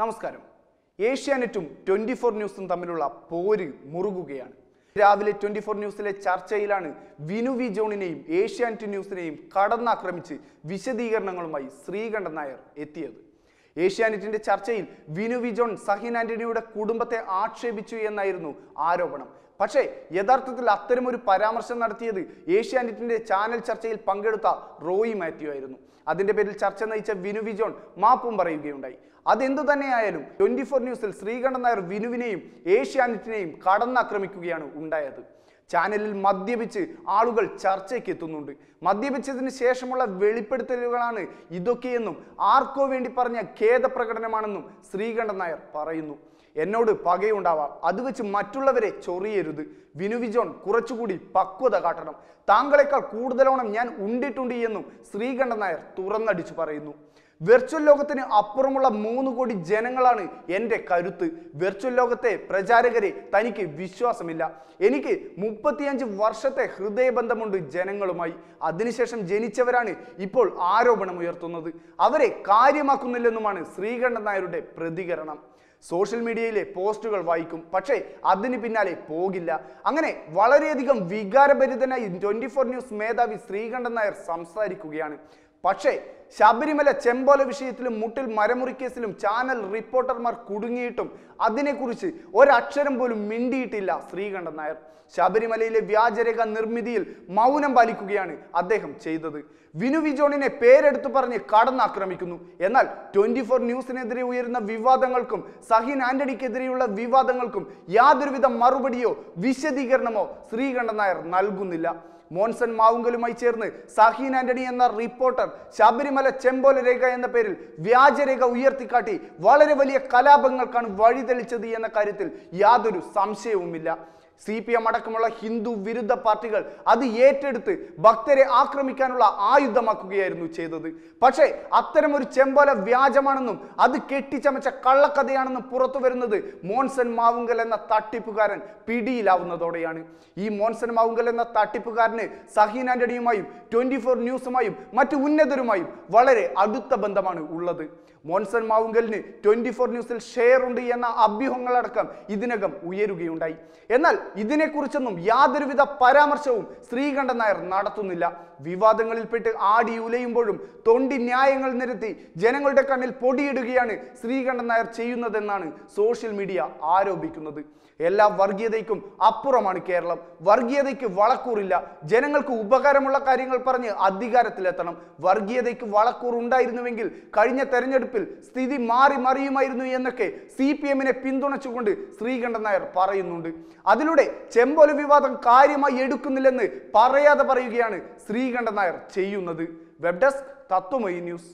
നമസ്കാരം ഏഷ്യാനെറ്റും twenty four ന്യൂസും തമ്മിലുള്ള പോര് മുറുകുകയാണ് രാവിലെ ട്വന്റി ഫോർ ന്യൂസിലെ ചർച്ചയിലാണ് വിനു വി ജോണിനെയും ഏഷ്യാനെറ്റ് ന്യൂസിനെയും കടന്നാക്രമിച്ച് വിശദീകരണങ്ങളുമായി ശ്രീകണ്ഠൻ നായർ എത്തിയത് ഏഷ്യാനെറ്റിന്റെ ചർച്ചയിൽ വിനു വി ജോൺ സഹിൻ ആന്റണിയുടെ കുടുംബത്തെ ആക്ഷേപിച്ചു എന്നായിരുന്നു ആരോപണം പക്ഷേ യഥാർത്ഥത്തിൽ ഒരു പരാമർശം നടത്തിയത് ഏഷ്യാനെറ്റിന്റെ ചാനൽ ചർച്ചയിൽ പങ്കെടുത്ത റോയി മാത്യു ആയിരുന്നു അതിന്റെ പേരിൽ ചർച്ച നയിച്ച വിനുവി ജോൺ മാപ്പും പറയുകയുണ്ടായി അതെന്തു തന്നെയായാലും ട്വന്റി ഫോർ ന്യൂസിൽ ശ്രീകണ്ഠൻ നായർ വിനുവിനെയും ഏഷ്യാനെറ്റിനെയും കടന്നാക്രമിക്കുകയാണ് ഉണ്ടായത് ചാനലിൽ മദ്യപിച്ച് ആളുകൾ ചർച്ചയ്ക്ക് എത്തുന്നുണ്ട് മദ്യപിച്ചതിന് ശേഷമുള്ള വെളിപ്പെടുത്തലുകളാണ് ഇതൊക്കെയെന്നും ആർക്കോ വേണ്ടി പറഞ്ഞ ഖേദപ്രകടനമാണെന്നും ശ്രീകണ്ഠൻ നായർ പറയുന്നു എന്നോട് പകയുണ്ടാവാം അത് വെച്ച് മറ്റുള്ളവരെ ചൊറിയരുത് വിനുവിജോൺ കുറച്ചുകൂടി പക്വത കാട്ടണം താങ്കളെക്കാൾ കൂടുതലോണം ഞാൻ ഉണ്ടിട്ടുണ്ട് എന്നും ശ്രീകണ്ഠൻ നായർ തുറന്നടിച്ചു പറയുന്നു വെർച്വൽ ലോകത്തിന് അപ്പുറമുള്ള മൂന്ന് കോടി ജനങ്ങളാണ് എൻ്റെ കരുത്ത് വെർച്വൽ ലോകത്തെ പ്രചാരകരെ തനിക്ക് വിശ്വാസമില്ല എനിക്ക് മുപ്പത്തിയഞ്ച് വർഷത്തെ ഹൃദയബന്ധമുണ്ട് ജനങ്ങളുമായി അതിനുശേഷം ജനിച്ചവരാണ് ഇപ്പോൾ ആരോപണം ഉയർത്തുന്നത് അവരെ കാര്യമാക്കുന്നില്ലെന്നുമാണ് ശ്രീകണ്ഠൻ നായരുടെ പ്രതികരണം സോഷ്യൽ മീഡിയയിലെ പോസ്റ്റുകൾ വായിക്കും പക്ഷേ അതിന് പിന്നാലെ പോകില്ല അങ്ങനെ വളരെയധികം വികാരഭരിതനായി ട്വന്റി ഫോർ ന്യൂസ് മേധാവി ശ്രീകണ്ഠൻ നായർ സംസാരിക്കുകയാണ് പക്ഷേ ശബരിമല ചെമ്പോല വിഷയത്തിലും മുട്ടിൽ മരമുറി ചാനൽ റിപ്പോർട്ടർമാർ കുടുങ്ങിയിട്ടും അതിനെക്കുറിച്ച് ഒരക്ഷരം പോലും മിണ്ടിയിട്ടില്ല ശ്രീകണ്ഠൻ നായർ ശബരിമലയിലെ വ്യാജരേഖ നിർമ്മിതിയിൽ മൗനം പാലിക്കുകയാണ് അദ്ദേഹം ചെയ്തത് വിനു വിജോണിനെ പേരെടുത്തു പറഞ്ഞ് കടന്നാക്രമിക്കുന്നു എന്നാൽ ട്വന്റി ഫോർ ന്യൂസിനെതിരെ ഉയരുന്ന വിവാദങ്ങൾക്കും സഹിൻ ആന്റണിക്കെതിരെയുള്ള വിവാദങ്ങൾക്കും യാതൊരുവിധ മറുപടിയോ വിശദീകരണമോ ശ്രീകണ്ഠൻ നായർ നൽകുന്നില്ല മോൻസൺ മാവുങ്കലുമായി ചേർന്ന് സാഹിൻ ആന്റണി എന്ന റിപ്പോർട്ടർ ശബരിമല ചെമ്പോല രേഖ എന്ന പേരിൽ വ്യാജരേഖ ഉയർത്തിക്കാട്ടി വളരെ വലിയ കലാപങ്ങൾക്കാണ് വഴിതെളിച്ചത് എന്ന കാര്യത്തിൽ യാതൊരു സംശയവുമില്ല സി പി എം അടക്കമുള്ള ഹിന്ദു വിരുദ്ധ പാർട്ടികൾ അത് ഏറ്റെടുത്ത് ഭക്തരെ ആക്രമിക്കാനുള്ള ആയുധമാക്കുകയായിരുന്നു ചെയ്തത് പക്ഷേ അത്തരം ഒരു ചെമ്പോല വ്യാജമാണെന്നും അത് കെട്ടിച്ചമച്ച കള്ളക്കഥയാണെന്നും പുറത്തു വരുന്നത് മോൻസൻ മാവുങ്കൽ എന്ന തട്ടിപ്പുകാരൻ പിടിയിലാവുന്നതോടെയാണ് ഈ മോൻസൻ മാവുങ്കൽ എന്ന തട്ടിപ്പുകാരന് സഹീൻ ആന്റണിയുമായും ട്വന്റി ഫോർ ന്യൂസുമായും മറ്റു ഉന്നതരുമായും വളരെ അടുത്ത ബന്ധമാണ് ഉള്ളത് മോൻസൺ മാവുങ്കലിന് ട്വന്റി ഫോർ ന്യൂസിൽ ഷെയർ ഉണ്ട് എന്ന അഭ്യൂഹങ്ങളടക്കം ഇതിനകം ഉയരുകയുണ്ടായി എന്നാൽ ഇതിനെക്കുറിച്ചൊന്നും യാതൊരുവിധ പരാമർശവും ശ്രീകണ്ഠൻ നായർ നടത്തുന്നില്ല വിവാദങ്ങളിൽപ്പെട്ട് ആടി ഉലയുമ്പോഴും തൊണ്ടി ന്യായങ്ങൾ നിരത്തി ജനങ്ങളുടെ കണ്ണിൽ പൊടിയിടുകയാണ് ശ്രീകണ്ഠൻ നായർ ചെയ്യുന്നതെന്നാണ് സോഷ്യൽ മീഡിയ ആരോപിക്കുന്നത് എല്ലാ വർഗീയതയ്ക്കും അപ്പുറമാണ് കേരളം വർഗീയതയ്ക്ക് വളക്കൂറില്ല ജനങ്ങൾക്ക് ഉപകാരമുള്ള കാര്യങ്ങൾ പറഞ്ഞ് അധികാരത്തിലെത്തണം വർഗീയതയ്ക്ക് വളക്കൂർ ഉണ്ടായിരുന്നുവെങ്കിൽ കഴിഞ്ഞ തെരഞ്ഞെടുപ്പ് തെരഞ്ഞെടുപ്പിൽ സ്ഥിതി മാറി മറിയുമായിരുന്നു എന്നൊക്കെ സി പി എമ്മിനെ പിന്തുണച്ചുകൊണ്ട് ശ്രീകണ്ഠൻ നായർ പറയുന്നുണ്ട് അതിലൂടെ ചെമ്പൊലു വിവാദം കാര്യമായി എടുക്കുന്നില്ലെന്ന് പറയാതെ പറയുകയാണ് ശ്രീകണ്ഠൻ നായർ ചെയ്യുന്നത് വെബ് ഡെസ്ക് തത്വമയി ന്യൂസ്